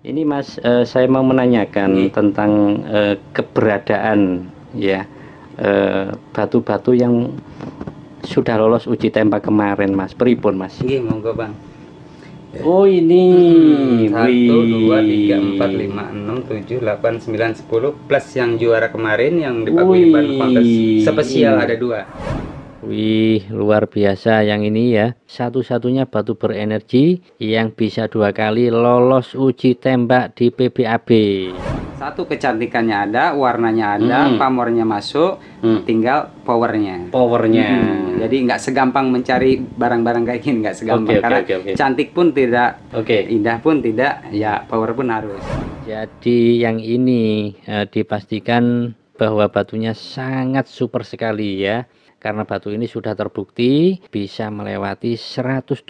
Ini Mas, uh, saya mau menanyakan hmm. tentang uh, keberadaan ya eh, batu-batu uh, yang sudah lolos uji tembak kemarin, Mas. Peripun, Mas. Ini iya, monggo, Bang. Oh ini hmm, Satu dua tiga empat lima enam tujuh delapan sembilan sepuluh Plus yang juara kemarin yang di Paku Spesial ada dua Wih, luar biasa yang ini ya. Satu-satunya batu berenergi yang bisa dua kali lolos uji tembak di PBAB. Satu kecantikannya ada, warnanya ada, hmm. pamornya masuk, hmm. tinggal powernya. Powernya. Hmm. Jadi nggak segampang mencari barang-barang kayak gini, nggak segampang okay, okay, karena okay, okay. cantik pun tidak, okay. indah pun tidak, ya power pun harus. Jadi yang ini eh, dipastikan bahwa batunya sangat super sekali ya karena batu ini sudah terbukti bisa melewati 170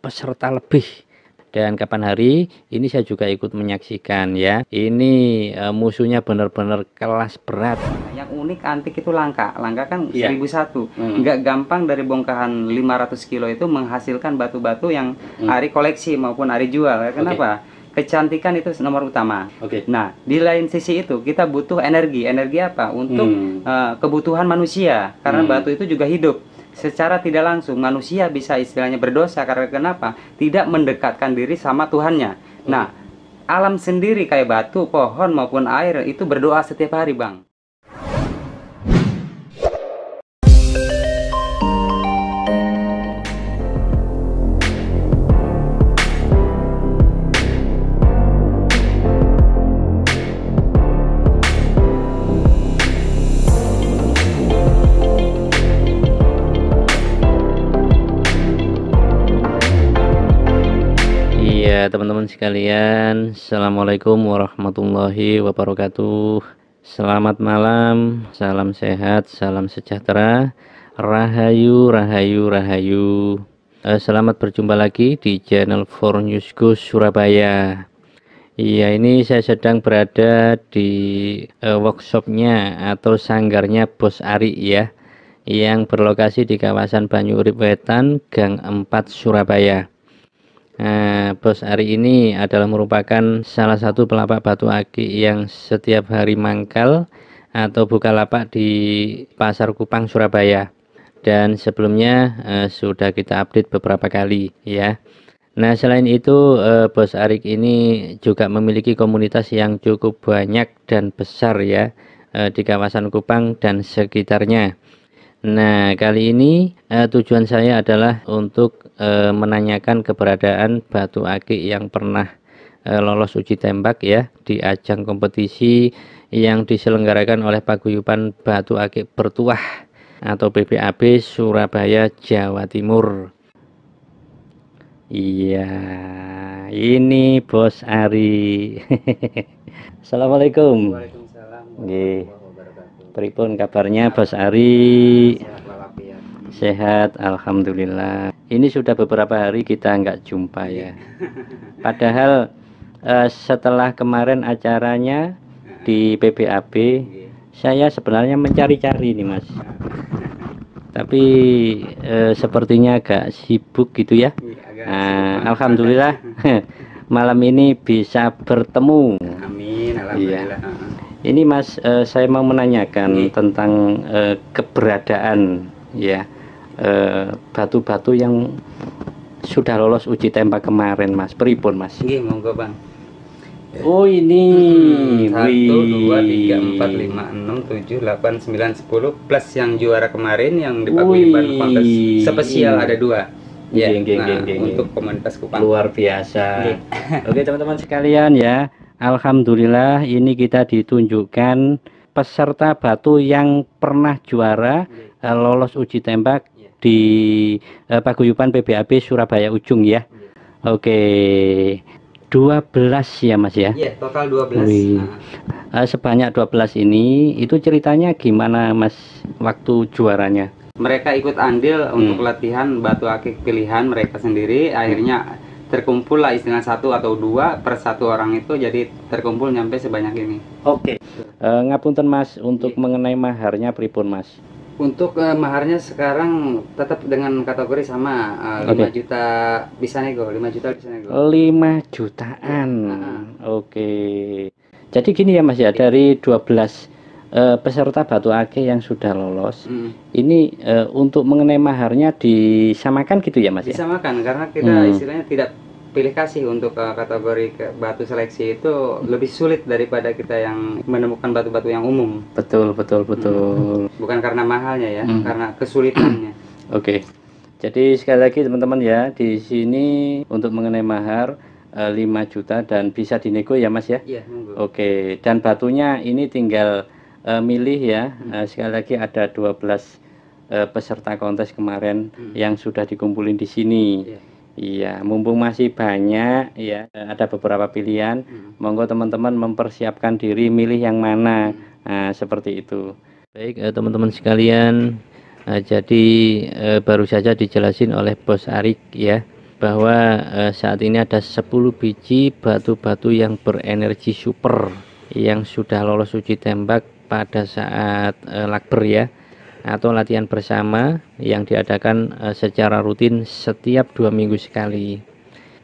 peserta lebih dan kapan hari ini saya juga ikut menyaksikan ya ini e, musuhnya benar-benar kelas berat yang unik antik itu langka langka kan yeah. 1001 mm. nggak gampang dari bongkahan 500 kilo itu menghasilkan batu-batu yang mm. hari koleksi maupun hari jual kenapa okay kecantikan itu nomor utama. Oke. Okay. Nah, di lain sisi itu kita butuh energi. Energi apa? Untuk hmm. uh, kebutuhan manusia karena hmm. batu itu juga hidup. Secara tidak langsung manusia bisa istilahnya berdosa karena kenapa? Tidak mendekatkan diri sama Tuhannya. Nah, hmm. Nah, alam sendiri kayak batu, pohon maupun air itu berdoa setiap hari, Bang. teman-teman sekalian Assalamualaikum warahmatullahi wabarakatuh Selamat malam, salam sehat, salam sejahtera Rahayu, rahayu, rahayu eh, Selamat berjumpa lagi di channel For News Surabaya Iya ini saya sedang berada di uh, workshopnya atau sanggarnya Bos Ari ya yang berlokasi di kawasan Banyu Urip Wetan, Gang 4 Surabaya. Nah, bos Ari ini adalah merupakan salah satu pelapak batu akik yang setiap hari mangkal atau buka lapak di Pasar Kupang Surabaya dan sebelumnya eh, sudah kita update beberapa kali ya Nah selain itu eh, Bos Arik ini juga memiliki komunitas yang cukup banyak dan besar ya eh, di kawasan Kupang dan sekitarnya Nah, kali ini eh, tujuan saya adalah untuk eh, menanyakan keberadaan batu akik yang pernah eh, lolos uji tembak ya di ajang kompetisi yang diselenggarakan oleh Paguyuban Batu Akik Bertuah atau BPAB Surabaya, Jawa Timur. Iya, ini Bos Ari. Assalamualaikum. Waalaikumsalam. Pripun kabarnya Bos Ari? Sehat, Alhamdulillah. Ini sudah beberapa hari kita nggak jumpa ya. Padahal eh, setelah kemarin acaranya di PBAB, saya sebenarnya mencari-cari nih Mas. Tapi eh, sepertinya agak sibuk gitu ya. Iya, nah, Alhamdulillah malam ini bisa bertemu. Amin, Alhamdulillah. Iya. Ini Mas, uh, saya mau menanyakan hmm. tentang uh, keberadaan ya eh, batu-batu uh, yang sudah lolos uji tembak kemarin, Mas. peripun Mas? ini monggo, Bang. Oh ini hmm, 1, 2, 3, 4, 5, 6, 7, 8, 9, 10 Plus yang juara kemarin yang di Paguyuban Komunitas Spesial iya. ada dua iya, Ya, yeah. Iya, nah, geng, geng, geng. untuk komunitas Kupang Luar biasa Oke teman-teman sekalian ya Alhamdulillah ini kita ditunjukkan peserta batu yang pernah juara uh, lolos uji tembak iya. di uh, eh, Paguyupan PBAB Surabaya Ujung ya. Iya. Oke. Okay. 12 ya Mas ya. Iya, total 12. Wih. Uh, sebanyak 12 ini itu ceritanya gimana Mas waktu juaranya? Mereka ikut andil hmm. untuk latihan batu akik pilihan mereka sendiri akhirnya terkumpul lah istilah satu atau dua per satu orang itu jadi terkumpul nyampe sebanyak ini. Oke. Okay. Uh, eh, ngapunten Mas untuk yeah. mengenai maharnya pripun Mas? Untuk uh, maharnya sekarang tetap dengan kategori sama uh, eh, okay. juta bisa nego, lima juta bisa nego. Lima jutaan. Uh -huh. Oke. Okay. Jadi gini ya Mas ya iya. dari dua belas uh, peserta batu ake yang sudah lolos hmm. ini uh, untuk mengenai maharnya disamakan gitu ya mas ya? disamakan ya? karena kita hmm. istilahnya tidak pilih kasih untuk uh, kategori ke batu seleksi itu lebih sulit daripada kita yang menemukan batu-batu yang umum. Betul, betul, hmm. betul. Hmm. Bukan karena mahalnya ya, hmm. karena kesulitannya. Oke. Okay. Jadi sekali lagi teman-teman ya, di sini untuk mengenai mahar lima 5 juta dan bisa dinego ya Mas ya? Iya, Oke, dan batunya ini tinggal uh, milih ya. Hmm. Uh, sekali lagi ada 12 uh, eh, peserta kontes kemarin hmm. yang sudah dikumpulin di sini. Yeah. Iya, mumpung masih banyak ya, ada beberapa pilihan. Hmm. Monggo teman-teman mempersiapkan diri milih yang mana. Hmm. Uh, seperti itu. Baik, teman-teman uh, sekalian, Uh, jadi uh, baru saja dijelasin oleh Bos Arik ya bahwa eh, saat ini ada 10 biji batu-batu yang berenergi super yang sudah lolos uji tembak pada saat e, lakber ya atau latihan bersama yang diadakan e, secara rutin setiap dua minggu sekali.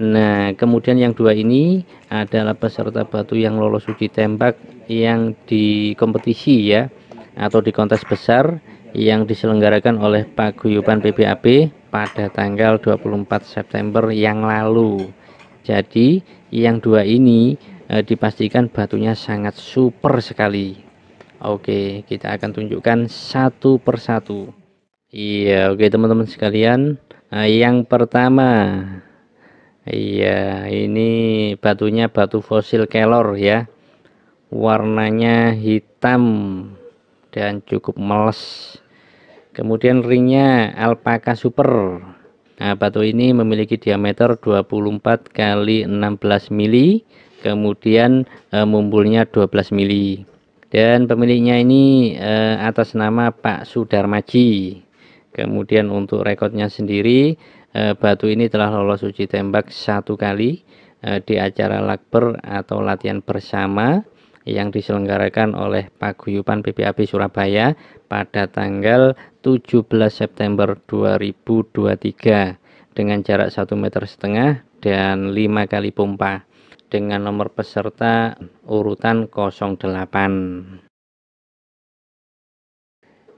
Nah, kemudian yang dua ini adalah peserta batu yang lolos uji tembak yang di kompetisi ya atau di kontes besar yang diselenggarakan oleh Paguyuban PBAB pada tanggal 24 September yang lalu. Jadi, yang dua ini e, dipastikan batunya sangat super sekali Oke, kita akan tunjukkan satu persatu. Iya, oke teman-teman sekalian. Nah, yang pertama, iya ini batunya batu fosil kelor ya. Warnanya hitam dan cukup meles. Kemudian ringnya alpaka super. Nah, batu ini memiliki diameter 24 kali 16 mili, kemudian e, eh, mumpulnya 12 mili dan pemiliknya ini eh, atas nama Pak Sudarmaji kemudian untuk rekodnya sendiri eh, batu ini telah lolos uji tembak satu kali eh, di acara lakber atau latihan bersama yang diselenggarakan oleh Pak Paguyupan PPAB Surabaya pada tanggal 17 September 2023 dengan jarak satu meter setengah dan lima kali pompa dengan nomor peserta urutan 08.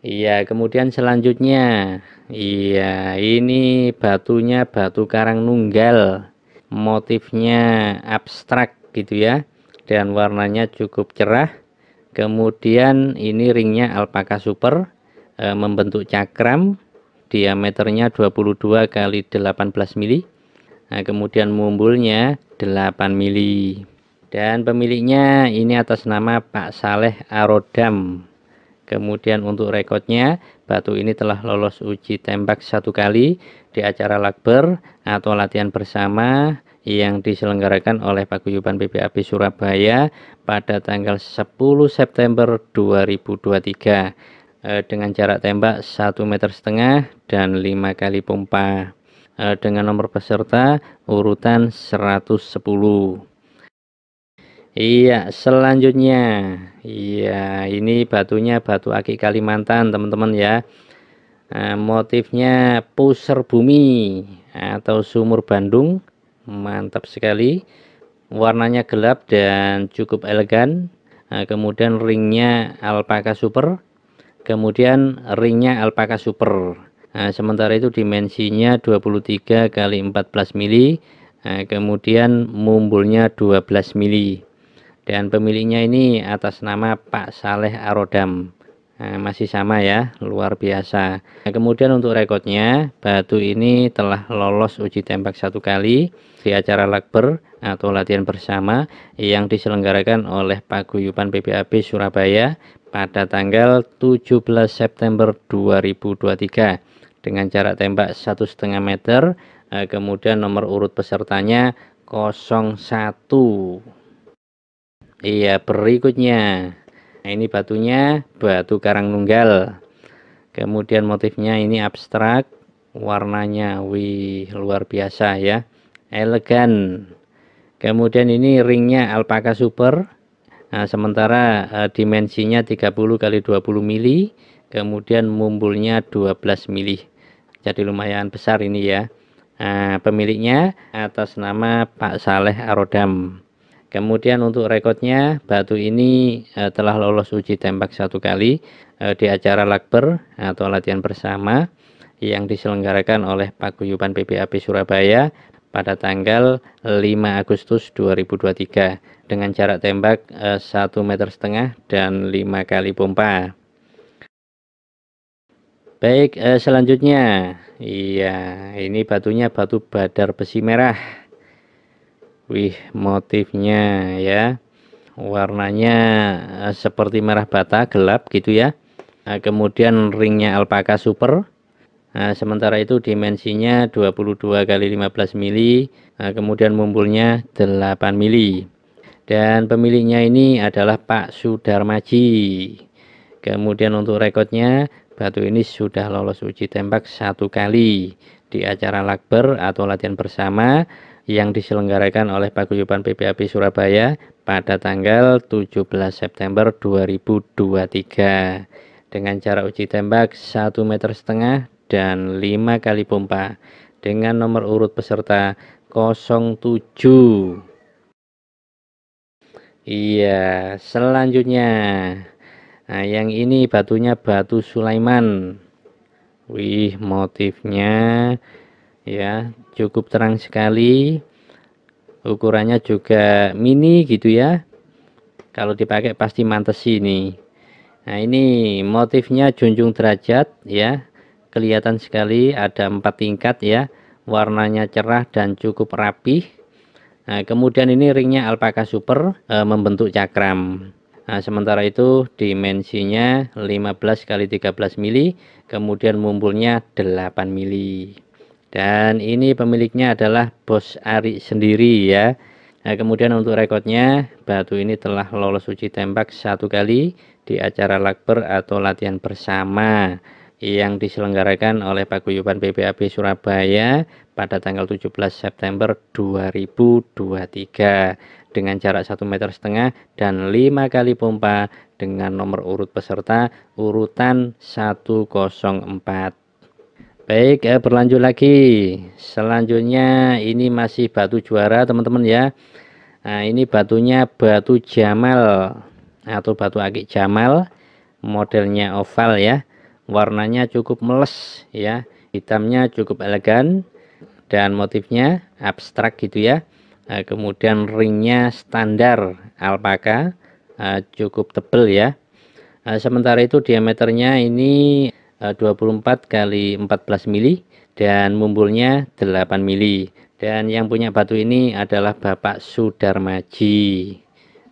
Iya, kemudian selanjutnya. Iya, ini batunya batu karang nunggal. Motifnya abstrak gitu ya. Dan warnanya cukup cerah. Kemudian ini ringnya alpaka super e, membentuk cakram diameternya 22 kali 18 mili. Nah, kemudian mumbulnya 8 mili dan pemiliknya ini atas nama Pak Saleh Arodam kemudian untuk rekodnya batu ini telah lolos uji tembak satu kali di acara lakber atau latihan bersama yang diselenggarakan oleh Paguyuban PBAB Surabaya pada tanggal 10 September 2023 eh, dengan jarak tembak 1 meter setengah dan 5 kali pompa Eh, dengan nomor peserta urutan 110 Iya selanjutnya Iya ini batunya batu akik Kalimantan teman-teman ya eh, motifnya pusar bumi atau sumur Bandung mantap sekali warnanya gelap dan cukup elegan eh, kemudian ringnya alpaka super kemudian ringnya alpaka super Nah, sementara itu dimensinya 23 kali 14 mili, nah, kemudian mumbulnya 12 mili. Dan pemiliknya ini atas nama Pak Saleh Arodam. Nah, masih sama ya, luar biasa. Nah, kemudian untuk rekodnya, batu ini telah lolos uji tembak satu kali di acara lakber atau latihan bersama yang diselenggarakan oleh Paguyuban PPAB Surabaya pada tanggal 17 September 2023 dengan jarak tembak satu setengah meter eh, kemudian nomor urut pesertanya 01 iya berikutnya nah, ini batunya batu karang nunggal kemudian motifnya ini abstrak warnanya wih luar biasa ya elegan kemudian ini ringnya alpaka super nah, sementara eh, dimensinya 30 kali 20 mili kemudian mumbulnya 12 mili jadi lumayan besar ini ya nah, pemiliknya atas nama Pak Saleh Arodam kemudian untuk rekodnya batu ini eh, telah lolos uji tembak satu kali eh, di acara lakber atau latihan bersama yang diselenggarakan oleh Pak Paguyuban PBAP Surabaya pada tanggal 5 Agustus 2023 dengan jarak tembak eh, 1 meter setengah dan 5 kali pompa Baik, eh, selanjutnya. Iya, ini batunya batu badar besi merah. Wih, motifnya ya. Warnanya eh, seperti merah bata gelap gitu ya. Nah, kemudian ringnya alpaka super. Nah, sementara itu dimensinya 22 kali 15 mili, nah, kemudian mumpulnya 8 mili. Dan pemiliknya ini adalah Pak Sudarmaji. Kemudian untuk rekodnya batu ini sudah lolos uji tembak satu kali di acara lakber atau latihan bersama yang diselenggarakan oleh Paguyuban PPAP Surabaya pada tanggal 17 September 2023 dengan cara uji tembak satu meter setengah dan lima kali pompa dengan nomor urut peserta 07 Iya selanjutnya nah yang ini batunya batu Sulaiman wih motifnya ya cukup terang sekali ukurannya juga mini gitu ya kalau dipakai pasti mantas ini nah ini motifnya junjung derajat ya kelihatan sekali ada empat tingkat ya warnanya cerah dan cukup rapih nah kemudian ini ringnya alpaka super e, membentuk cakram Nah, sementara itu dimensinya 15 kali 13 mili, kemudian mumpulnya 8 mili. Dan ini pemiliknya adalah Bos Ari sendiri ya. Nah, kemudian untuk rekodnya, batu ini telah lolos uji tembak satu kali di acara lakber atau latihan bersama yang diselenggarakan oleh Paguyuban PPAB Surabaya pada tanggal 17 September 2023 dengan jarak satu meter setengah dan lima kali pompa dengan nomor urut peserta urutan 104 Baik, eh, berlanjut lagi. Selanjutnya ini masih batu juara, teman-teman ya. Nah, ini batunya batu Jamal atau batu akik Jamal, modelnya oval ya. Warnanya cukup meles ya. Hitamnya cukup elegan, dan motifnya abstrak gitu ya eh, kemudian ringnya standar alpaka eh, cukup tebel ya eh, sementara itu diameternya ini 24 kali 14 mili dan mumbulnya 8 mili dan yang punya batu ini adalah Bapak Sudarmaji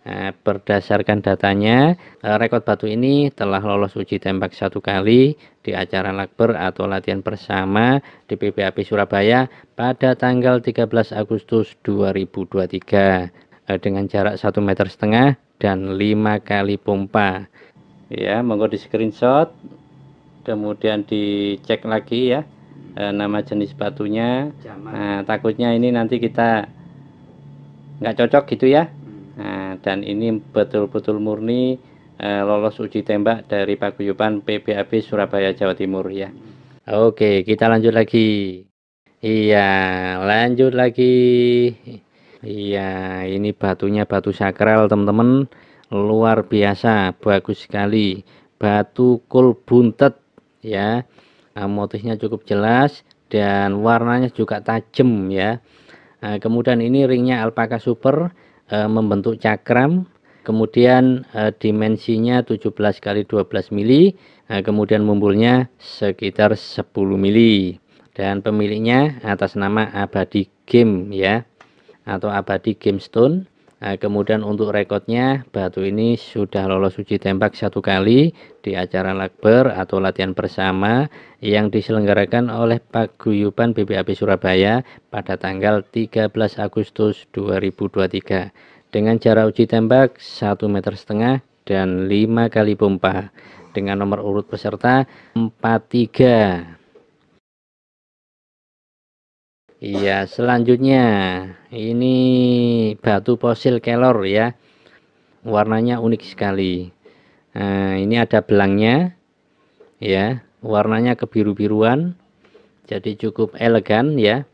Eh, berdasarkan datanya, eh, rekod batu ini telah lolos uji tembak satu kali di acara lakber atau latihan bersama di PBAP Surabaya pada tanggal 13 Agustus 2023 eh, dengan jarak satu meter setengah dan lima kali pompa. Ya, monggo di screenshot, kemudian dicek lagi ya nama jenis batunya. Nah, takutnya ini nanti kita nggak cocok gitu ya. Nah, dan ini betul-betul murni eh, lolos uji tembak dari paguyuban PBAB Surabaya Jawa Timur ya. Oke, kita lanjut lagi. Iya, lanjut lagi. Iya, ini batunya batu sakral, teman-teman. Luar biasa, bagus sekali. Batu kul buntet ya. Nah, motifnya cukup jelas dan warnanya juga tajam ya. Nah, kemudian ini ringnya alpaka super e, membentuk cakram kemudian e, dimensinya 17 kali 12 mili eh, kemudian mumbulnya sekitar 10 mili dan pemiliknya atas nama abadi game ya atau abadi game stone Nah, kemudian untuk rekodnya Batu ini sudah lolos uji tembak satu kali di acara lakber atau latihan bersama yang diselenggarakan oleh Pak Guyuban BPAB Surabaya pada tanggal 13 Agustus 2023 dengan jarak uji tembak satu meter setengah dan lima kali pompa dengan nomor urut peserta 43 Iya, selanjutnya ini batu fosil kelor ya. Warnanya unik sekali. Nah, ini ada belangnya ya, warnanya kebiru-biruan. Jadi cukup elegan ya.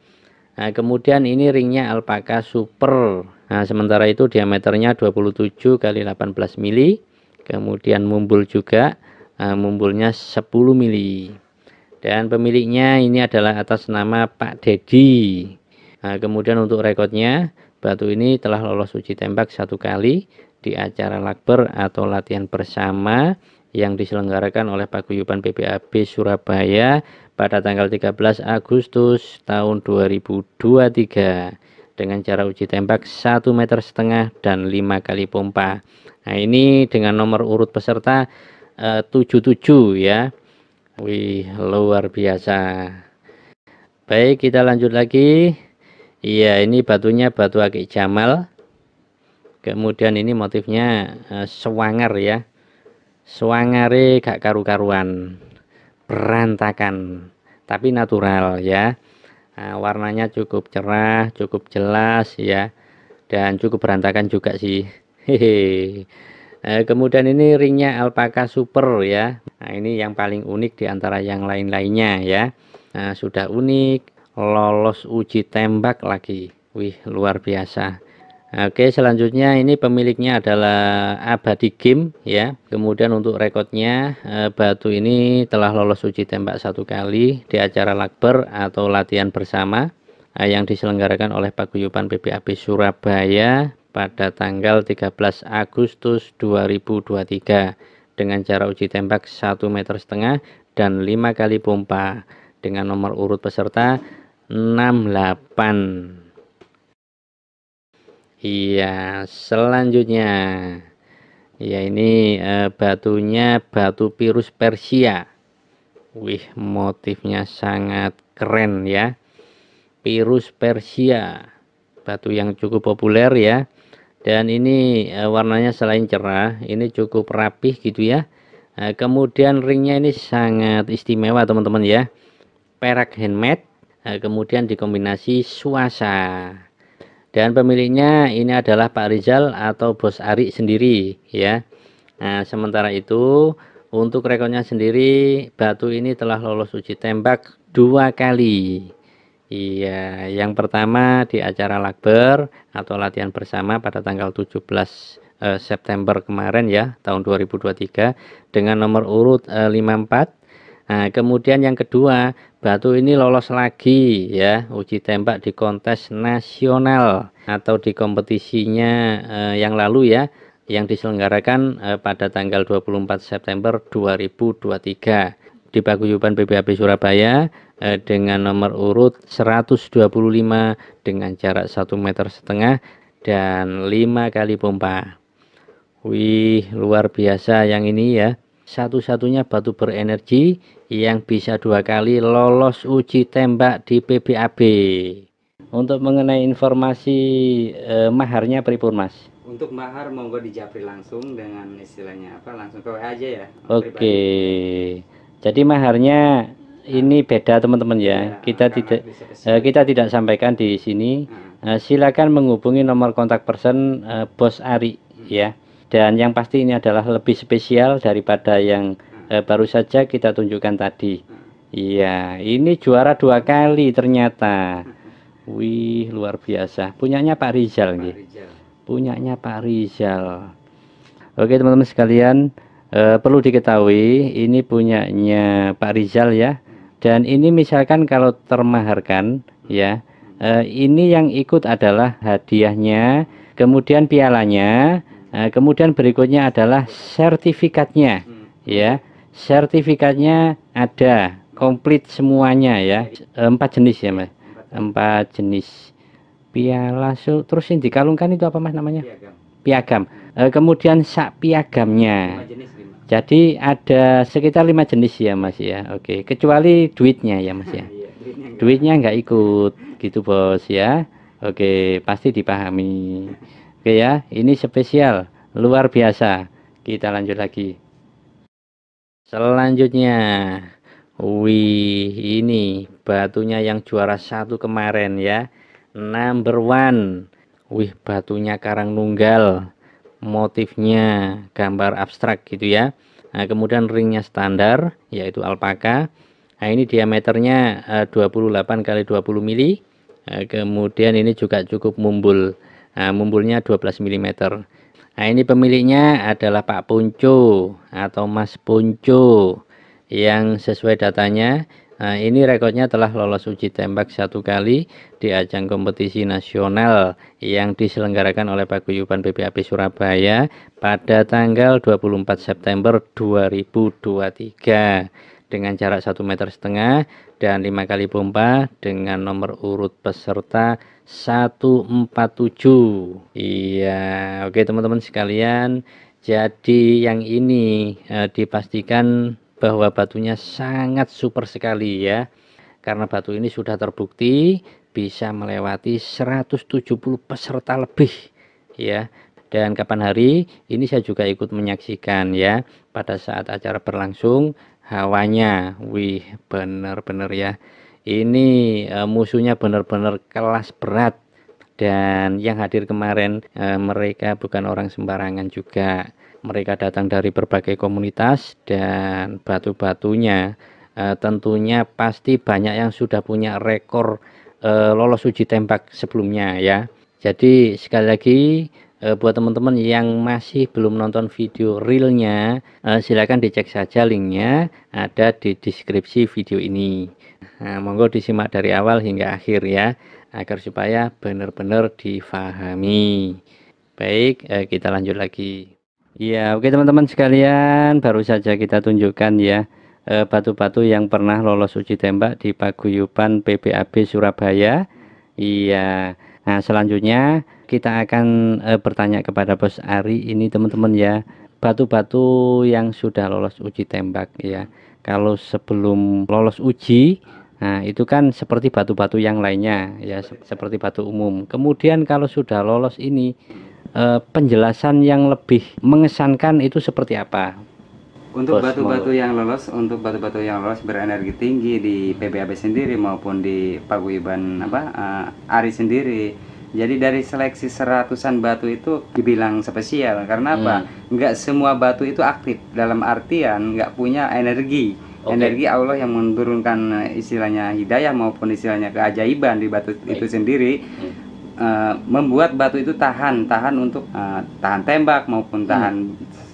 Nah, kemudian ini ringnya alpaka super. Nah, sementara itu diameternya 27 kali 18 mili. Kemudian mumbul juga, nah, mumbulnya 10 mili dan pemiliknya ini adalah atas nama Pak Dedi nah, kemudian untuk rekodnya batu ini telah lolos uji tembak satu kali di acara lakber atau latihan bersama yang diselenggarakan oleh Paguyuban PBAB Surabaya pada tanggal 13 Agustus tahun 2023 dengan cara uji tembak satu meter setengah dan lima kali pompa nah ini dengan nomor urut peserta eh, 77 ya Wih, luar biasa. Baik, kita lanjut lagi. Iya, ini batunya batu akik jamal. Kemudian ini motifnya uh, sewangar ya. Sewangare gak karu-karuan. Berantakan, tapi natural ya. Eh, warnanya cukup cerah, cukup jelas ya. Dan cukup berantakan juga sih. Hehehe. Eh, kemudian ini ringnya alpaka super ya. Nah, ini yang paling unik di antara yang lain-lainnya ya. Nah, sudah unik, lolos uji tembak lagi. Wih, luar biasa. Oke, selanjutnya ini pemiliknya adalah Abadi Game ya. Kemudian untuk rekodnya eh, batu ini telah lolos uji tembak satu kali di acara lakber atau latihan bersama eh, yang diselenggarakan oleh Paguyuban PPAB Surabaya pada tanggal 13 Agustus 2023 dengan cara uji tembak 1 meter setengah dan 5 kali pompa dengan nomor urut peserta 68 Iya selanjutnya ya ini e, batunya batu pirus Persia wih motifnya sangat keren ya pirus Persia batu yang cukup populer ya dan ini eh, warnanya selain cerah ini cukup rapih gitu ya eh, kemudian ringnya ini sangat istimewa teman-teman ya perak handmade eh, kemudian dikombinasi suasa dan pemiliknya ini adalah Pak Rizal atau Bos Ari sendiri ya nah, sementara itu untuk rekornya sendiri batu ini telah lolos uji tembak dua kali Iya, yang pertama di acara Lakber atau latihan bersama pada tanggal 17 eh, September kemarin ya, tahun 2023 dengan nomor urut eh, 54. Nah, kemudian yang kedua, Batu ini lolos lagi ya uji tembak di kontes nasional atau di kompetisinya eh, yang lalu ya yang diselenggarakan eh, pada tanggal 24 September 2023 di Paguyuban PBAB Surabaya eh, dengan nomor urut 125 dengan jarak 1 meter setengah dan 5 kali pompa. Wih, luar biasa yang ini ya. Satu-satunya batu berenergi yang bisa dua kali lolos uji tembak di PBAB. Untuk mengenai informasi eh, maharnya Pripun Mas untuk mahar monggo dijapri langsung dengan istilahnya apa langsung ke WA aja ya. Oke. Okay. Jadi maharnya ini beda teman-teman ya. Iya, kita tidak eh, kita tidak sampaikan di sini. Hmm. Eh, silakan menghubungi nomor kontak person eh, Bos Ari hmm. ya. Dan yang pasti ini adalah lebih spesial daripada yang hmm. baru saja kita tunjukkan tadi. Iya, ini juara dua kali ternyata. Wih, luar biasa. Punyanya Pak Rizal nih. Punyanya Pak Rizal. Oke, teman-teman sekalian, e, perlu diketahui ini punyanya Pak Rizal ya dan ini misalkan kalau termaharkan ya e, ini yang ikut adalah hadiahnya kemudian pialanya e, kemudian berikutnya adalah sertifikatnya ya sertifikatnya ada komplit semuanya ya empat jenis ya mas empat jenis piala terus yang dikalungkan itu apa mas namanya piagam, piagam. Eh, kemudian sak piagamnya jadi ada sekitar lima jenis ya mas ya oke kecuali duitnya ya mas ya iya, duitnya nggak ikut gitu bos ya oke pasti dipahami oke ya ini spesial luar biasa kita lanjut lagi selanjutnya wih ini batunya yang juara satu kemarin ya number one wih batunya karang nunggal motifnya gambar abstrak gitu ya nah, kemudian ringnya standar yaitu alpaka nah ini diameternya 28 eh, kali 20 mili nah, kemudian ini juga cukup mumbul nah, mumbulnya 12 mm nah ini pemiliknya adalah Pak Punco atau Mas Punco yang sesuai datanya Nah, ini rekornya telah lolos uji tembak satu kali di ajang kompetisi nasional yang diselenggarakan oleh Paguyuban PPAP Surabaya pada tanggal 24 September 2023 dengan jarak 1 meter setengah dan 5 kali pompa dengan nomor urut peserta 147. Iya, oke teman-teman sekalian. Jadi yang ini eh, dipastikan bahwa batunya sangat super sekali ya karena batu ini sudah terbukti bisa melewati 170 peserta lebih ya dan kapan hari ini saya juga ikut menyaksikan ya pada saat acara berlangsung hawanya wih bener-bener ya ini e, musuhnya bener-bener kelas berat dan yang hadir kemarin e, mereka bukan orang sembarangan juga mereka datang dari berbagai komunitas dan batu-batunya uh, tentunya pasti banyak yang sudah punya rekor uh, lolos uji tembak sebelumnya ya jadi sekali lagi uh, buat teman-teman yang masih belum nonton video realnya uh, silahkan dicek saja linknya ada di deskripsi video ini nah, monggo disimak dari awal hingga akhir ya agar supaya benar-benar difahami baik kita lanjut lagi Iya, oke teman-teman sekalian, baru saja kita tunjukkan ya eh, batu-batu yang pernah lolos uji tembak di paguyuban PBAB Surabaya. Iya. Nah, selanjutnya kita akan eh, bertanya kepada Bos Ari ini teman-teman ya, batu-batu yang sudah lolos uji tembak ya. Kalau sebelum lolos uji Nah, itu kan seperti batu-batu yang lainnya ya, seperti batu umum. Kemudian kalau sudah lolos ini uh, penjelasan yang lebih mengesankan itu seperti apa? Untuk batu-batu yang lolos, untuk batu-batu yang lolos berenergi tinggi di PBAB sendiri maupun di paguyuban apa uh, Ari sendiri. Jadi dari seleksi seratusan batu itu dibilang spesial karena apa? Enggak hmm. semua batu itu aktif dalam artian enggak punya energi. Okay. Energi Allah yang menurunkan eh, istilahnya hidayah maupun istilahnya keajaiban di batu Baik. itu sendiri. Hmm uh, membuat batu itu tahan tahan untuk uh, tahan tembak maupun hmm. tahan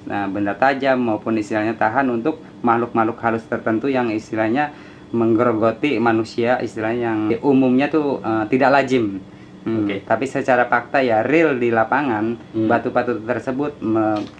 hmm. uh, benda tajam maupun istilahnya tahan untuk makhluk-makhluk halus tertentu yang istilahnya menggerogoti manusia istilahnya yang umumnya tuh uh, tidak lazim. Hmm. Okay. Tapi secara fakta ya real di lapangan hmm. batu-batu hmm. tersebut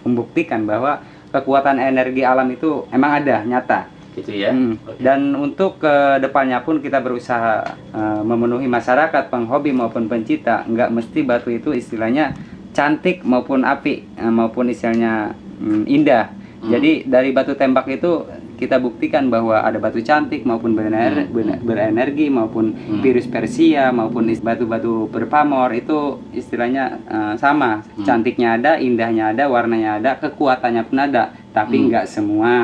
membuktikan bahwa kekuatan energi alam itu emang ada nyata gitu ya. Hmm. Okay. Dan untuk eh, depannya pun kita berusaha uh, memenuhi masyarakat penghobi maupun pencinta nggak mesti batu itu istilahnya cantik maupun api uh, maupun istilahnya um, indah. Hmm. Jadi dari batu tembak itu kita buktikan bahwa ada batu cantik maupun berener, hmm. berenergi maupun hmm. virus Persia maupun batu-batu berpamor itu istilahnya uh, sama hmm. cantiknya ada indahnya ada warnanya ada kekuatannya pun ada tapi hmm. nggak hmm. semua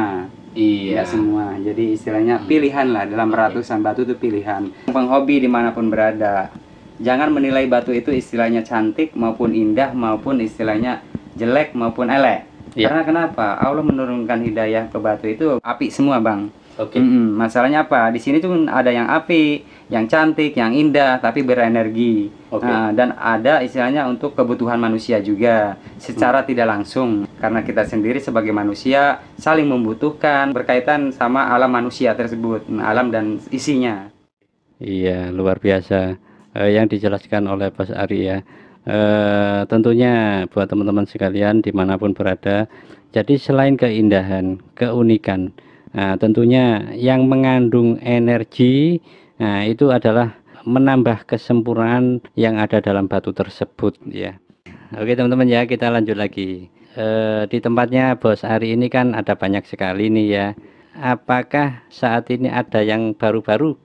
Iya. Gak iya. semua. Jadi istilahnya iya. pilihan lah dalam iya. ratusan batu itu pilihan. Penghobi dimanapun berada. Jangan menilai batu itu istilahnya cantik maupun indah maupun istilahnya jelek maupun elek. Iya. Karena kenapa? Allah menurunkan hidayah ke batu itu api semua bang. Oke. Okay. Mm -mm. Masalahnya apa? Di sini tuh ada yang api, yang cantik, yang indah, tapi berenergi. Okay. Nah, dan ada istilahnya untuk kebutuhan manusia juga, secara hmm. tidak langsung. Karena kita sendiri sebagai manusia saling membutuhkan berkaitan sama alam manusia tersebut, hmm. alam dan isinya. Iya, luar biasa. Eh, yang dijelaskan oleh Pak Ari ya. Eh, tentunya buat teman-teman sekalian dimanapun berada. Jadi selain keindahan, keunikan Nah, tentunya yang mengandung energi nah, itu adalah menambah kesempurnaan yang ada dalam batu tersebut ya. Oke teman-teman ya kita lanjut lagi. E, di tempatnya Bos Ari ini kan ada banyak sekali nih ya apakah saat ini ada yang baru-baru?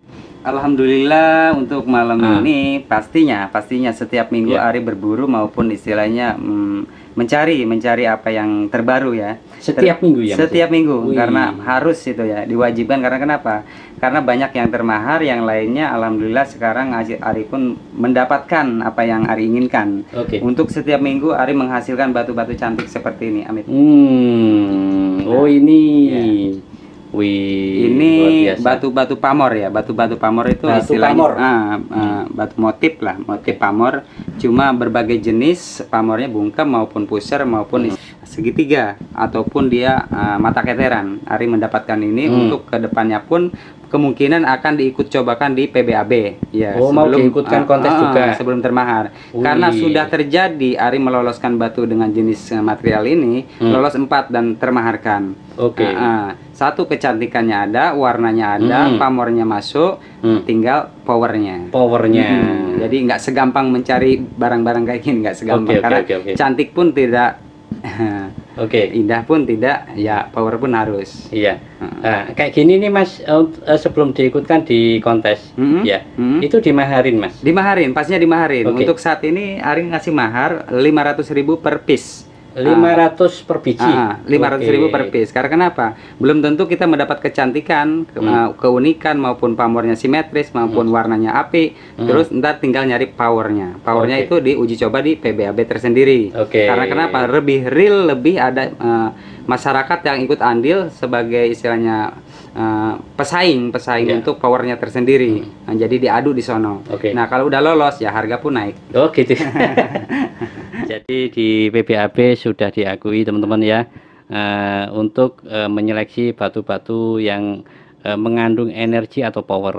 Alhamdulillah untuk malam ah. ini pastinya pastinya setiap minggu yeah. Ari berburu maupun istilahnya mm, mencari mencari apa yang terbaru ya. Setiap Ter minggu ya. Setiap maksud? minggu Wih. karena harus itu ya diwajibkan karena kenapa? Karena banyak yang termahar yang lainnya alhamdulillah sekarang Ari pun mendapatkan apa yang Ari inginkan. Okay. Untuk setiap minggu Ari menghasilkan batu-batu cantik seperti ini. Amit. Hmm. Oh ini. Yeah. Wih, ini batu-batu pamor ya. Batu-batu pamor itu batu istilahnya pamor. Ah, ah, batu motif lah, motif pamor. Cuma berbagai jenis pamornya bungkam maupun pusar maupun hmm. segitiga ataupun dia ah, mata keteran. Ari mendapatkan ini hmm. untuk kedepannya pun kemungkinan akan diikut cobakan di PBAB ya oh, sebelum mau ikutkan ah, kontes uh, juga ah, sebelum termahar Ui. karena sudah terjadi Ari meloloskan batu dengan jenis eh, material ini hmm. lolos empat dan termaharkan oke okay. uh, uh, satu kecantikannya ada, warnanya ada, hmm. pamornya masuk, hmm. tinggal powernya. Powernya. Hmm. Jadi nggak segampang mencari barang-barang kayak gini, nggak segampang okay, okay, karena okay, okay. cantik pun tidak Oke. Okay. Indah pun tidak, ya power pun harus. Iya. Nah, kayak gini nih Mas uh, sebelum diikutkan di kontes, mm -hmm. ya. Mm -hmm. Itu dimaharin Mas. Dimaharin, pasnya dimaharin. Okay. Untuk saat ini Arin ngasih mahar 500.000 per piece lima 500 ah. per biji. Uh, 500 okay. ribu per piece. Karena kenapa? Belum tentu kita mendapat kecantikan, hmm. keunikan maupun pamornya simetris maupun hmm. warnanya api. Hmm. Terus ntar tinggal nyari powernya. Powernya okay. itu diuji coba di PBAB tersendiri. Okay. Karena kenapa? Lebih real, lebih ada uh, masyarakat yang ikut andil sebagai istilahnya Uh, pesaing pesaing yeah. untuk powernya tersendiri. Hmm. Nah, jadi diadu di sono. Okay. Nah kalau udah lolos ya harga pun naik. oke oh, gitu. Ya. Jadi di PBAB sudah diakui teman-teman ya uh, untuk uh, menyeleksi batu-batu yang uh, mengandung energi atau power.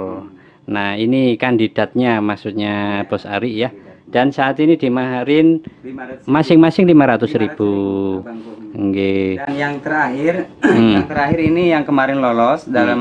Nah, ini kandidatnya maksudnya Bos Ari ya. Dan saat ini di dimaharin masing-masing 500.000. ribu. Okay. Dan yang terakhir, hmm. yang terakhir ini yang kemarin lolos hmm. dalam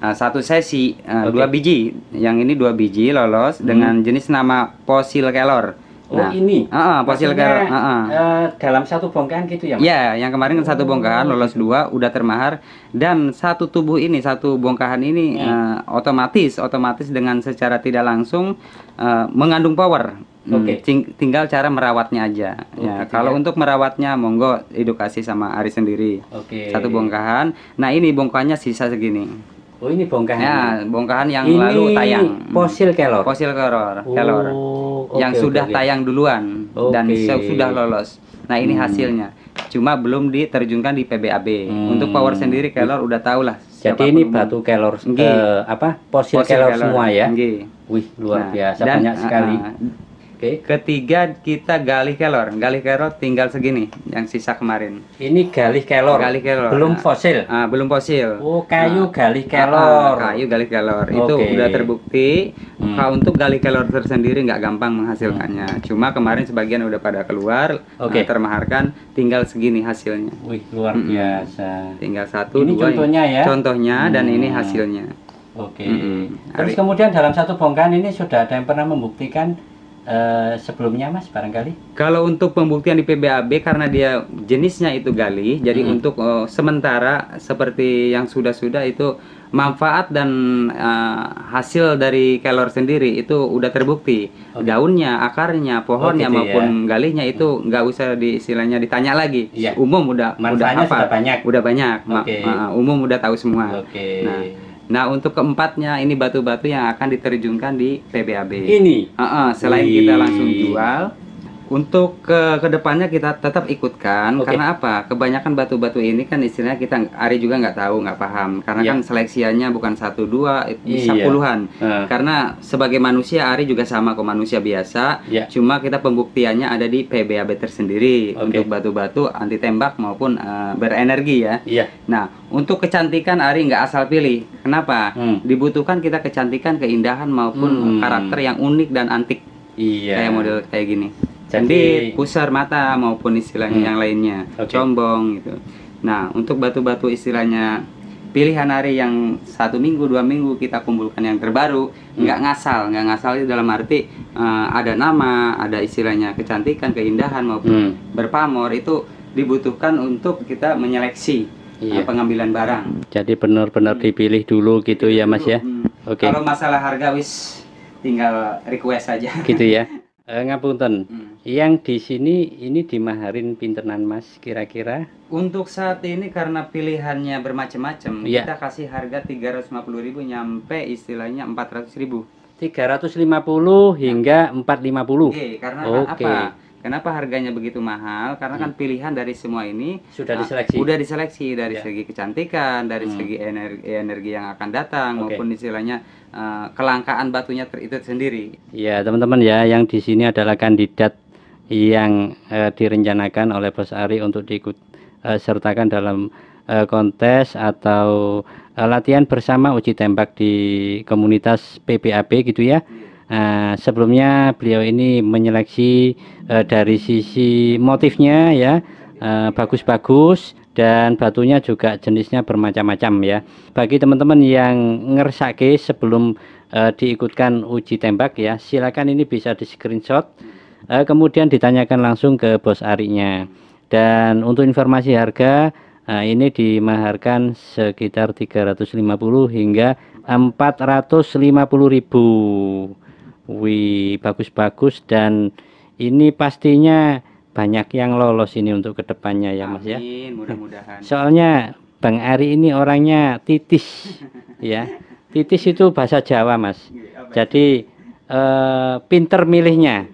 uh, satu sesi uh, okay. dua biji. Yang ini dua biji lolos hmm. dengan jenis nama fosil Kelor. Oh nah, ini. Uh, fosil karet. Uh, uh. Uh, dalam satu bongkahan gitu ya? Mas? Ya, yang kemarin satu bongkahan oh. lolos dua, udah termahar dan satu tubuh ini satu bongkahan ini hmm. uh, otomatis otomatis dengan secara tidak langsung uh, mengandung power. Hmm, Oke. Okay. tinggal cara merawatnya aja. Okay, ya, gitu kalau ya. untuk merawatnya monggo edukasi sama Ari sendiri. Oke. Okay. Satu bongkahan. Nah, ini bongkahannya sisa segini. Oh ini bongkahan. Ya, bongkahan yang ini lalu tayang. Fosil kelor. Fosil kelor, kelor. Oh, yang okay, sudah okay. tayang duluan okay. dan sudah lolos. Nah, ini hmm. hasilnya. Cuma belum diterjunkan di PBAB. Hmm. Untuk power sendiri kelor udah tahulah. Jadi ini batu kelor Nge. Eh, apa? Fosil, kelor, kelor semua ya. Nge. Wih, luar nah, biasa dan, banyak eh, sekali. Uh, uh, Oke. Okay. Ketiga kita galih kelor. Galih kelor tinggal segini yang sisa kemarin. Ini galih kelor. Galih kelor. Belum nah. fosil. Ah, belum fosil. Oh, kayu nah. galih ah, kelor. Ah, kayu galih kelor. Okay. Itu udah terbukti hmm. Nah, untuk galih kelor tersendiri nggak gampang menghasilkannya. Hmm. Cuma kemarin sebagian udah pada keluar okay. Ah, termaharkan tinggal segini hasilnya. Wih, luar mm biasa. Tinggal satu ini dua. Ini contohnya ya. Contohnya hmm. dan ini hmm. hasilnya. Oke. Okay. Mm Terus kemudian dalam satu bongkahan ini sudah ada yang pernah membuktikan Eh, sebelumnya mas barangkali kalau untuk pembuktian di PBAB karena dia jenisnya itu gali jadi hmm. untuk uh, sementara seperti yang sudah-sudah itu manfaat dan uh, hasil dari kelor sendiri itu udah terbukti okay. daunnya akarnya pohonnya oh, gitu maupun ya. galihnya itu nggak usah di istilahnya ditanya lagi yeah. umum udah Manfaatnya udah apa sudah banyak udah banyak okay. Ma, ma umum udah tahu semua okay. nah Nah untuk keempatnya ini batu-batu yang akan diterjunkan di PBAB. Ini. Uh -uh, selain Wih. kita langsung jual, untuk ke kedepannya kita tetap ikutkan okay. karena apa? Kebanyakan batu-batu ini kan istilahnya kita Ari juga nggak tahu nggak paham karena yeah. kan seleksiannya bukan satu dua bisa yeah. puluhan. Uh. Karena sebagai manusia Ari juga sama kok manusia biasa. Yeah. Cuma kita pembuktiannya ada di PBAB tersendiri okay. untuk batu-batu anti tembak maupun uh, berenergi ya. Yeah. Nah untuk kecantikan Ari nggak asal pilih. Kenapa? Hmm. Dibutuhkan kita kecantikan, keindahan maupun hmm. karakter yang unik dan antik iya. kayak model kayak gini jadi pusar mata maupun istilah hmm. yang lainnya okay. combong gitu nah untuk batu-batu istilahnya pilihan hari yang satu minggu dua minggu kita kumpulkan yang terbaru hmm. nggak hmm. ngasal nggak ngasal itu dalam arti uh, ada nama ada istilahnya kecantikan keindahan maupun hmm. berpamor itu dibutuhkan untuk kita menyeleksi eh, iya. pengambilan barang jadi benar-benar hmm. dipilih dulu gitu ya mas ya hmm. oke okay. kalau masalah harga wis tinggal request saja gitu ya Eh, ngapunten hmm. yang di sini ini dimaharin pinternan mas kira-kira untuk saat ini karena pilihannya bermacam-macam ya. kita kasih harga 350.000 nyampe istilahnya 400.000 350 hingga 450 Oke, karena okay. apa Kenapa harganya begitu mahal? Karena kan hmm. pilihan dari semua ini sudah ah, diseleksi. Sudah diseleksi dari yeah. segi kecantikan, dari hmm. segi energi energi yang akan datang okay. maupun istilahnya uh, kelangkaan batunya itu sendiri. Iya, teman-teman ya, yang di sini adalah kandidat yang uh, direncanakan oleh Bos Ari untuk diikut uh, sertakan dalam uh, kontes atau uh, latihan bersama uji tembak di komunitas PPAP gitu ya. Yeah Nah, sebelumnya beliau ini menyeleksi uh, dari sisi motifnya ya eh, bagus-bagus uh, dan batunya juga jenisnya bermacam-macam ya. Bagi teman-teman yang ngersake sebelum uh, diikutkan uji tembak ya, silakan ini bisa di screenshot uh, kemudian ditanyakan langsung ke bos arinya. Dan untuk informasi harga Nah, ini dimaharkan sekitar 350 hingga 450 ribu Wih, bagus-bagus dan ini pastinya banyak yang lolos ini untuk kedepannya ya Mas ya. mudah-mudahan. Soalnya Bang Ari ini orangnya titis ya. Titis itu bahasa Jawa Mas. Iya, Jadi eh, pinter milihnya,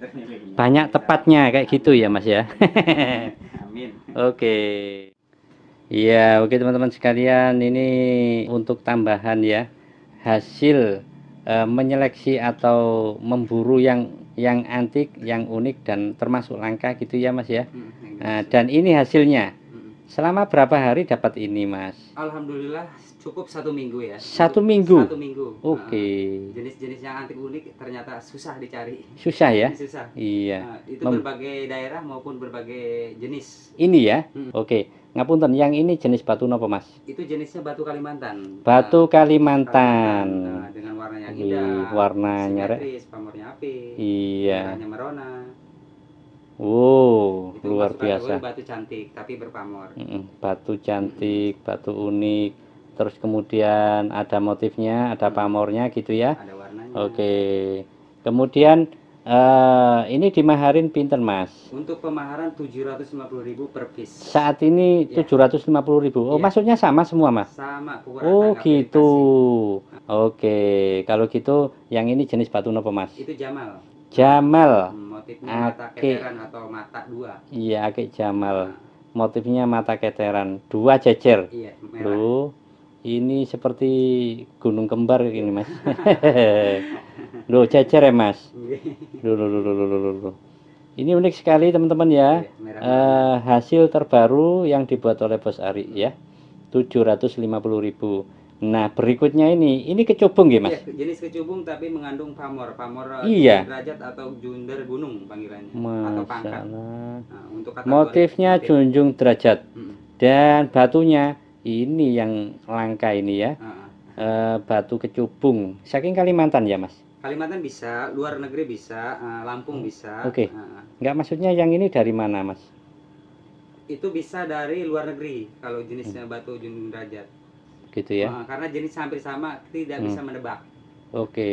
banyak tepatnya kayak gitu ya Mas ya. Amin. Oke. ya oke teman-teman sekalian ini untuk tambahan ya hasil e, menyeleksi atau memburu yang yang antik, yang unik dan termasuk langka gitu ya Mas ya. Hmm, hmm. Nah, dan ini hasilnya. Selama berapa hari dapat ini, Mas? Alhamdulillah cukup satu minggu ya. Satu minggu. Satu minggu. Oke. Okay. Uh, Jenis-jenis yang antik unik ternyata susah dicari. Susah ya? Susah. Iya. Uh, itu Mem berbagai daerah maupun berbagai jenis. Ini ya. Hmm. Oke. Okay. Ngapunten, yang ini jenis batu nopo Mas? Itu jenisnya batu Kalimantan. Batu nah, Kalimantan. Kalimantan. Nah, dengan warna yang indah. Warnanya simetris, pamornya api. Iya. Warnanya merona. Wow, itu luar biasa. Batu, cantik tapi berpamor. Batu cantik, batu unik. Terus kemudian ada motifnya, ada pamornya gitu ya. Ada warnanya. Oke. Kemudian Uh, ini dimaharin pinter mas Untuk pemaharan tujuh ratus lima puluh ribu per piece Saat ini iya. tujuh ratus lima puluh ribu. Oh ya. maksudnya sama semua mas? Sama Oh gitu Oke Kalau gitu yang ini jenis batu nopo mas? Itu Jamal Jamal hmm motifnya ake, mata keteran atau mata dua iya ake jamal nah. motifnya mata keteran dua jejer iya, merah. ini seperti gunung kembar ini mas lo jejer ya mas lo iya. lo lo lo lo lo ini unik sekali teman-teman ya iya, merah, merah. Eh, uh, hasil terbaru yang dibuat oleh Bos Ari ya 750.000 Nah, berikutnya ini, ini kecubung ya, Mas? Ya, jenis kecubung tapi mengandung pamor, pamor eh, iya. derajat atau junder gunung panggilannya Masalah. atau pangkat. Nah, untuk kata motifnya motif. junjung derajat. Hmm. Dan batunya ini yang langka ini ya. Hmm. E, batu kecubung. Saking Kalimantan ya, Mas? Kalimantan bisa, luar negeri bisa, eh, Lampung hmm. bisa. Oke. Okay. Ah, Enggak maksudnya yang ini dari mana, Mas? Itu bisa dari luar negeri kalau jenisnya hmm. batu junjung derajat gitu ya ah, karena jenis hampir sama tidak hmm. bisa menebak oke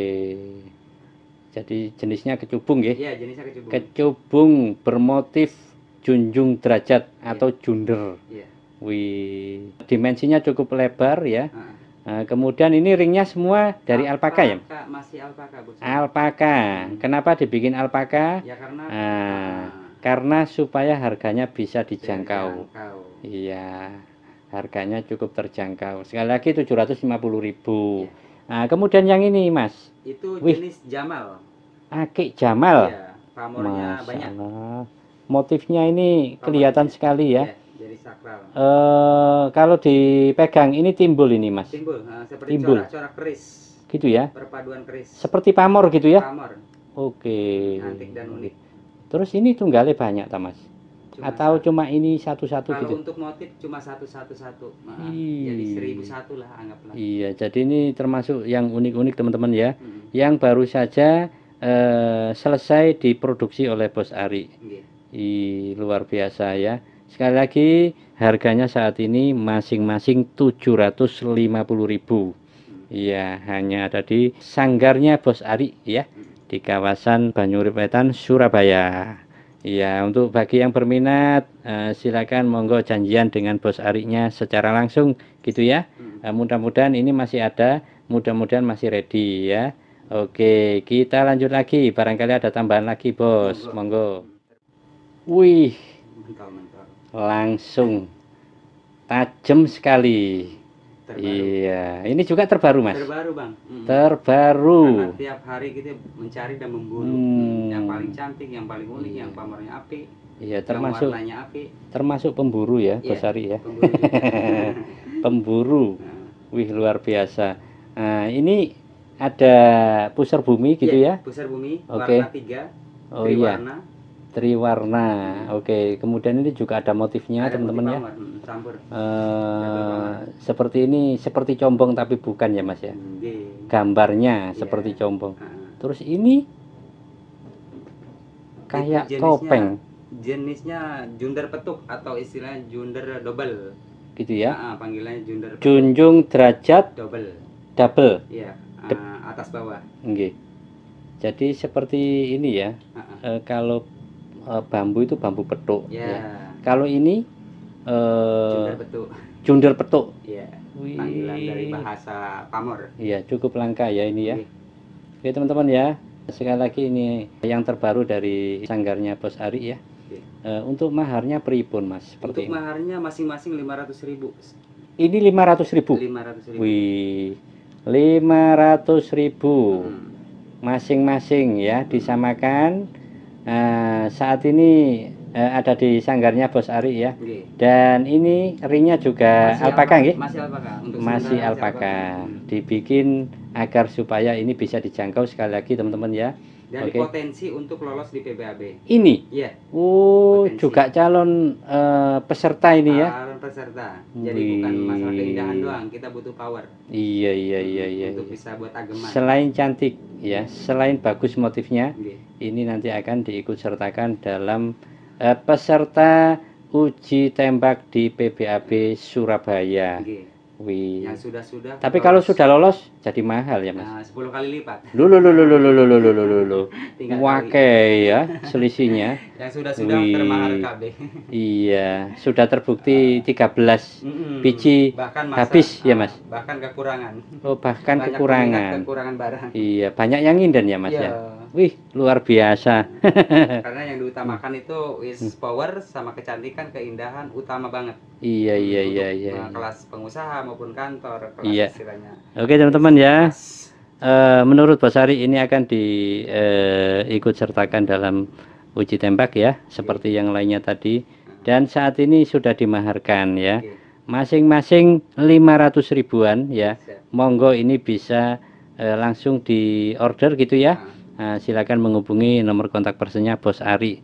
jadi jenisnya kecubung ya iya jenisnya kecubung kecubung bermotif junjung derajat iya. atau junder Iya. wih dimensinya cukup lebar ya Nah. Nah, kemudian ini ringnya semua dari alpaka, alpaka ya? Masih alpaka, Bu. Alpaka. Hmm. Kenapa dibikin alpaka? Ya karena nah, karena supaya harganya bisa dijangkau. Iya harganya cukup terjangkau. Sekali lagi 750.000. Ya. Nah, kemudian yang ini, Mas. Itu Wih. jenis Jamal. Akik Jamal. Iya, pamornya banyak. Motifnya ini pamornya kelihatan ya. sekali ya. ya jadi sakral. E, kalau dipegang ini timbul ini, Mas. Timbul, nah, seperti corak-corak keris. Gitu ya. Perpaduan keris. Seperti pamor gitu ya. Pamor. Oke. Cantik dan unik. Terus ini tunggale banyak, Mas? cuma atau satu. cuma ini satu-satu gitu. untuk motif cuma satu-satu-satu. Jadi seribu satu lah anggaplah. Iya, jadi ini termasuk yang unik-unik teman-teman ya. Hmm. Yang baru saja eh, selesai diproduksi oleh Bos Ari. Yeah. I, luar biasa ya. Sekali lagi harganya saat ini masing-masing 750.000. ribu mm. Iya, hanya ada di sanggarnya Bos Ari ya mm. di kawasan Banyuripetan Surabaya. Iya, untuk bagi yang berminat eh, silakan monggo janjian dengan bos Ariknya secara langsung gitu ya. Hmm. Eh, mudah-mudahan ini masih ada, mudah-mudahan masih ready ya. Oke, kita lanjut lagi. Barangkali ada tambahan lagi, Bos. Monggo. Wih. Langsung tajam sekali terbaru. Iya, ini juga terbaru mas. Terbaru bang. Mm. Terbaru. Karena tiap hari kita mencari dan memburu hmm. yang paling cantik, yang paling unik, yang pamornya api. Iya, termasuk. Yang warnanya api. Termasuk pemburu ya, yeah, Bosari ya. Pemburu. pemburu. Nah. Wih luar biasa. Nah, ini ada pusar bumi gitu yeah, ya? Pusar bumi, okay. warna tiga, oh, iya. warna triwarna oke okay. kemudian ini juga ada motifnya teman-teman ya hmm, campur. Uh, seperti ini seperti combong tapi bukan ya mas ya hmm. gambarnya yeah. seperti combong ah, ah. terus ini kayak jenisnya, topeng jenisnya junder petuk atau istilahnya junder double gitu ya Nah, panggilannya junder petuk. junjung derajat double double ya yeah. uh, atas bawah okay. jadi seperti ini ya uh -uh. Uh, kalau uh, bambu itu bambu petuk. Yeah. Ya. Kalau ini uh, eh, junder petuk. Jundel petuk. Yeah. Panggilan dari bahasa pamor. Iya, cukup langka ya ini ya. Oke, teman-teman ya. Sekali lagi ini yang terbaru dari sanggarnya Bos Ari ya. Okay. Eh, untuk maharnya peribun Mas? Seperti untuk ini. maharnya masing-masing lima ribu. Ini lima 500.000. ribu. Wih. 500.000. Hmm. Masing-masing ya disamakan Nah, saat ini uh, ada di sanggarnya Bos Ari ya. Okay. Dan ini ringnya juga masih alpaka nggih? Masih alpaka. Untuk masih alpaka. alpaka. Dibikin agar supaya ini bisa dijangkau sekali lagi teman-teman ya dari okay. potensi untuk lolos di PBAB. Ini? Iya. Oh, potensi. juga calon uh, peserta ini ya? Calon peserta. Jadi Wih. bukan masalah keindahan doang, kita butuh power. Iya, iya, iya, iya. Untuk iya. bisa buat ageman. Selain cantik ya, selain bagus motifnya, iya. ini nanti akan diikut sertakan dalam uh, peserta uji tembak di PBAB Surabaya. Iya. Wih. Yang sudah-sudah. Tapi lolos. kalau sudah lolos jadi mahal ya, Mas. Nah, 10 kali lipat. Lu lu lu lu lu lu lu lu lu lu lu. Wake ya selisihnya. yang sudah-sudah termahal KB. iya, sudah terbukti 13 mm biji bahkan masa, habis ya, Mas. Bahkan kekurangan. Oh, bahkan banyak kekurangan. Kekurangan barang. Iya, banyak yang nginden ya, Mas ya. ya? wih luar biasa karena yang diutamakan itu is hmm. power sama kecantikan keindahan utama banget iya iya iya iya, eh, iya kelas pengusaha maupun kantor kelas iya. istilahnya oke teman-teman ya uh, menurut Basari ini akan diikut eh, uh, sertakan dalam uji tembak ya seperti yang lainnya tadi dan saat ini sudah dimaharkan ya masing-masing 500 ribuan ya monggo ini bisa langsung di order gitu ya Eh, silakan menghubungi nomor kontak personnya Bos Ari.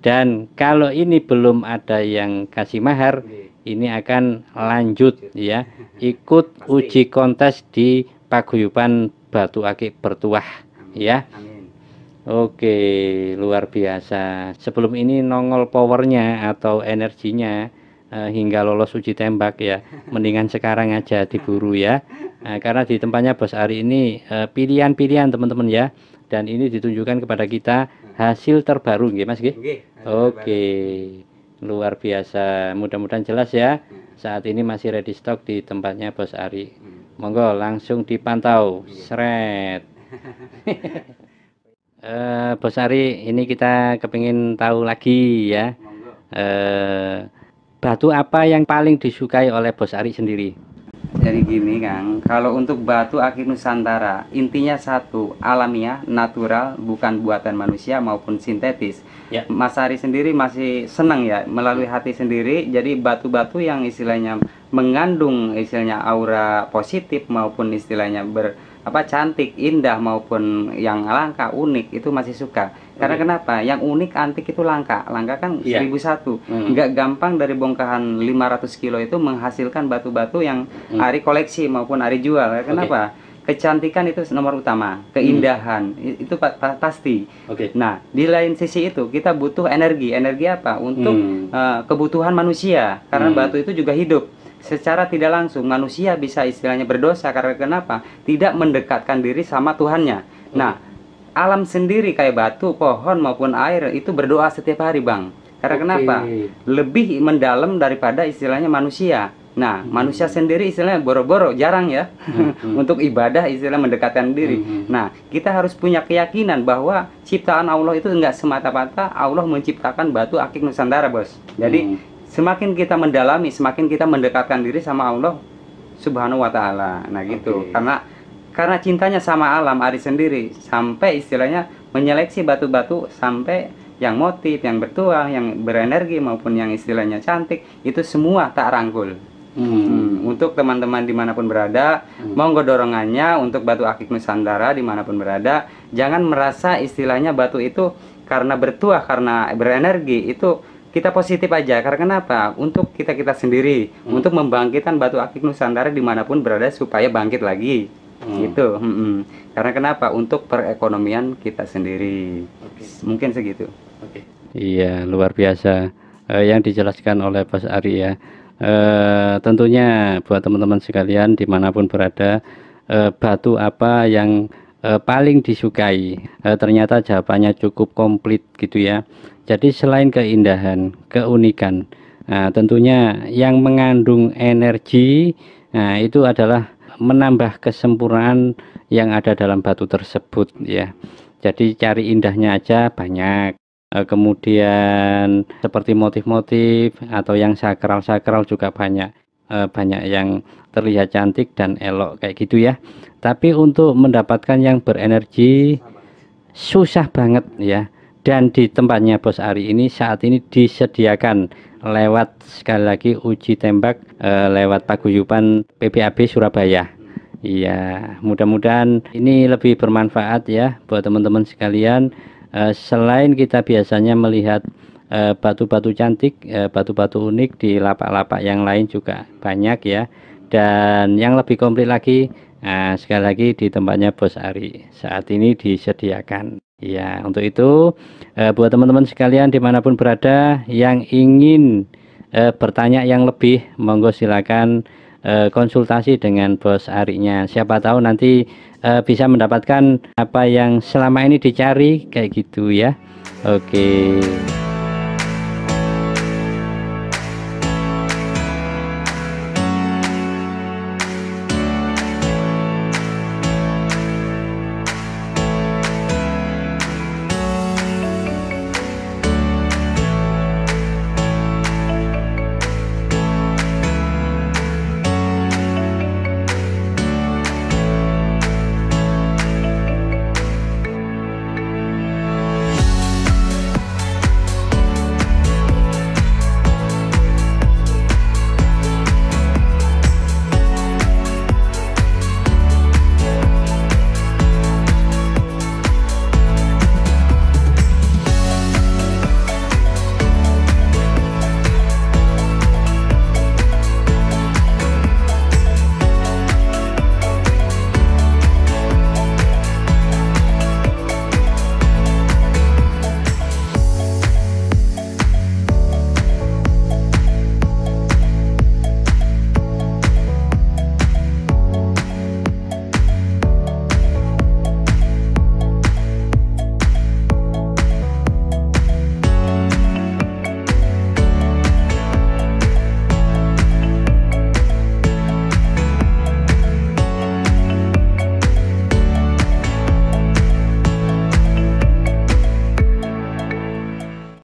Dan kalau ini belum ada yang kasih mahar, iya. ini akan lanjut ya, ikut uji kontes di Paguyuban Batu Akik Bertuah ya. Amin. Oke, luar biasa. Sebelum ini nongol powernya atau energinya Eh, hingga lolos uji tembak ya. Mendingan sekarang aja diburu ya. Nah, karena di tempatnya Bos Ari ini eh, pilihan-pilihan teman-teman ya. Dan ini ditunjukkan kepada kita hasil terbaru nggih Mas nggih. Oke. Luar biasa. Mudah-mudahan jelas ya. Hmm. Saat ini masih ready stock di tempatnya Bos Ari. Hmm. Monggo langsung dipantau. Sret. uh, Bos Ari, ini kita kepingin tahu lagi ya. Uh, Batu apa yang paling disukai oleh Bos Ari sendiri? Jadi gini Kang, kalau untuk batu akik Nusantara, intinya satu, alamiah, natural, bukan buatan manusia maupun sintetis. Ya. Mas Ari sendiri masih senang ya, melalui hati sendiri, jadi batu-batu yang istilahnya mengandung istilahnya aura positif maupun istilahnya ber apa cantik, indah maupun yang langka, unik itu masih suka. Karena iya. kenapa? Yang unik antik itu langka. Langka kan yeah. Iya. 1001. Hmm. Nggak gampang dari bongkahan 500 kilo itu menghasilkan batu-batu yang mm. Ari koleksi maupun Ari jual. Kenapa? Okay kecantikan itu nomor utama, hmm. keindahan hmm. itu pasti. Oke. Okay. Nah, di lain sisi itu kita butuh energi. Energi apa? Untuk hmm. uh, kebutuhan manusia karena hmm. batu itu juga hidup. Secara tidak langsung manusia bisa istilahnya berdosa karena kenapa? Tidak mendekatkan diri sama Tuhannya. Hmm. Nah, alam sendiri kayak batu, pohon maupun air itu berdoa setiap hari, Bang. Karena okay. kenapa? Lebih mendalam daripada istilahnya manusia. Nah, hmm. manusia sendiri istilahnya boro-boro jarang ya hmm. untuk ibadah istilah mendekatkan diri. Hmm. Nah, kita harus punya keyakinan bahwa ciptaan Allah itu enggak semata-mata Allah menciptakan batu akik Nusantara, Bos. Jadi, hmm. semakin kita mendalami, semakin kita mendekatkan diri sama Allah Subhanahu wa taala. Nah, gitu. Okay. Karena karena cintanya sama alam Ari sendiri sampai istilahnya menyeleksi batu-batu sampai yang motif, yang bertuah, yang berenergi maupun yang istilahnya cantik itu semua tak rangkul. Hmm. Hmm. Untuk teman-teman dimanapun berada, hmm. monggo dorongannya untuk batu akik Nusantara dimanapun berada, jangan merasa istilahnya batu itu karena bertuah, karena berenergi itu kita positif aja karena kenapa untuk kita kita sendiri hmm. untuk membangkitkan batu akik nusantara dimanapun berada supaya bangkit lagi hmm. gitu hmm, hmm. karena kenapa untuk perekonomian kita sendiri okay. mungkin segitu okay. iya luar biasa eh, yang dijelaskan oleh Bos Ari ya eh, tentunya buat teman-teman sekalian dimanapun berada eh, batu apa yang paling disukai ternyata jawabannya cukup komplit gitu ya jadi selain keindahan keunikan Nah, tentunya yang mengandung energi, nah itu adalah menambah kesempurnaan yang ada dalam batu tersebut ya jadi cari indahnya aja banyak e, kemudian seperti motif-motif atau yang sakral-sakral juga banyak e, banyak yang terlihat cantik dan elok kayak gitu ya tapi untuk mendapatkan yang berenergi susah banget ya dan di tempatnya Bos Ari ini saat ini disediakan lewat sekali lagi uji tembak e, lewat paguyuban PPAB Surabaya. Iya, mudah-mudahan ini lebih bermanfaat ya buat teman-teman sekalian. E, selain kita biasanya melihat eh, batu-batu e, cantik, batu-batu unik di lapak-lapak yang lain juga banyak ya. Dan yang lebih komplit lagi Nah, sekali lagi di tempatnya Bos Ari saat ini disediakan. Ya, untuk itu eh, buat teman-teman sekalian dimanapun berada yang ingin eh, bertanya yang lebih, monggo silakan eh, konsultasi dengan Bos Ari-nya Siapa tahu nanti eh, bisa mendapatkan apa yang selama ini dicari kayak gitu ya. Oke. Okay.